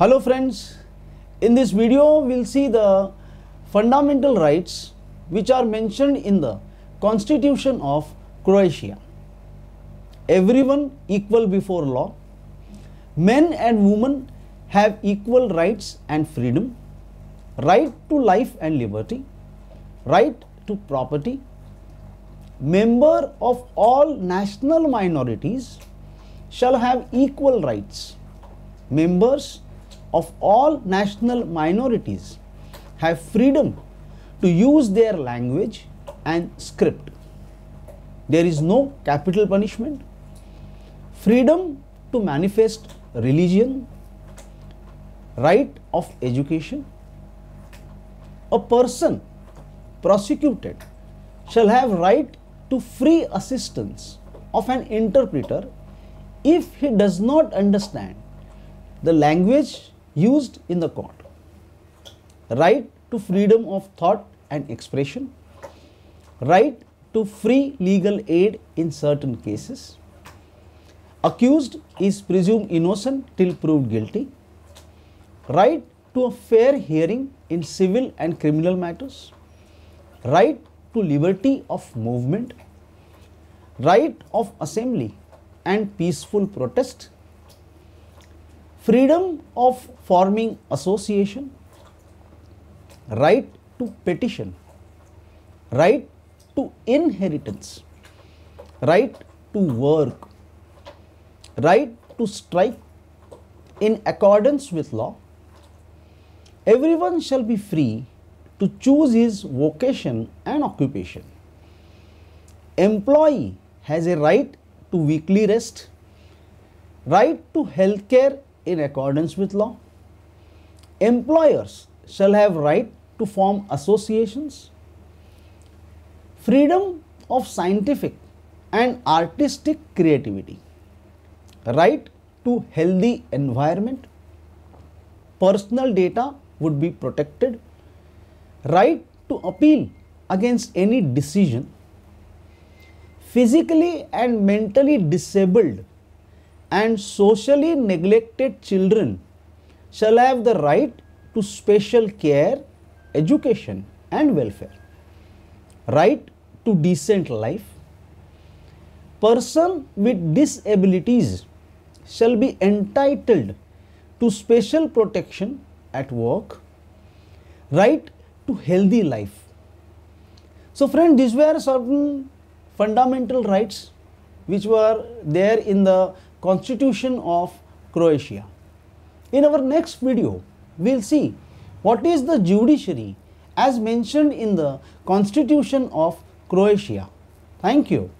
Hello friends, in this video we will see the fundamental rights which are mentioned in the constitution of Croatia. Everyone equal before law, men and women have equal rights and freedom, right to life and liberty, right to property, member of all national minorities shall have equal rights, members of all national minorities have freedom to use their language and script. There is no capital punishment, freedom to manifest religion, right of education. A person prosecuted shall have right to free assistance of an interpreter if he does not understand the language used in the court. Right to freedom of thought and expression. Right to free legal aid in certain cases. Accused is presumed innocent till proved guilty. Right to a fair hearing in civil and criminal matters. Right to liberty of movement. Right of assembly and peaceful protest freedom of forming association, right to petition, right to inheritance, right to work, right to strike in accordance with law. Everyone shall be free to choose his vocation and occupation. Employee has a right to weekly rest, right to healthcare in accordance with law. Employers shall have right to form associations. Freedom of scientific and artistic creativity. Right to healthy environment. Personal data would be protected. Right to appeal against any decision. Physically and mentally disabled and socially neglected children shall have the right to special care, education and welfare, right to decent life. Person with disabilities shall be entitled to special protection at work, right to healthy life. So friend, these were certain fundamental rights which were there in the constitution of Croatia. In our next video, we will see what is the judiciary as mentioned in the constitution of Croatia. Thank you.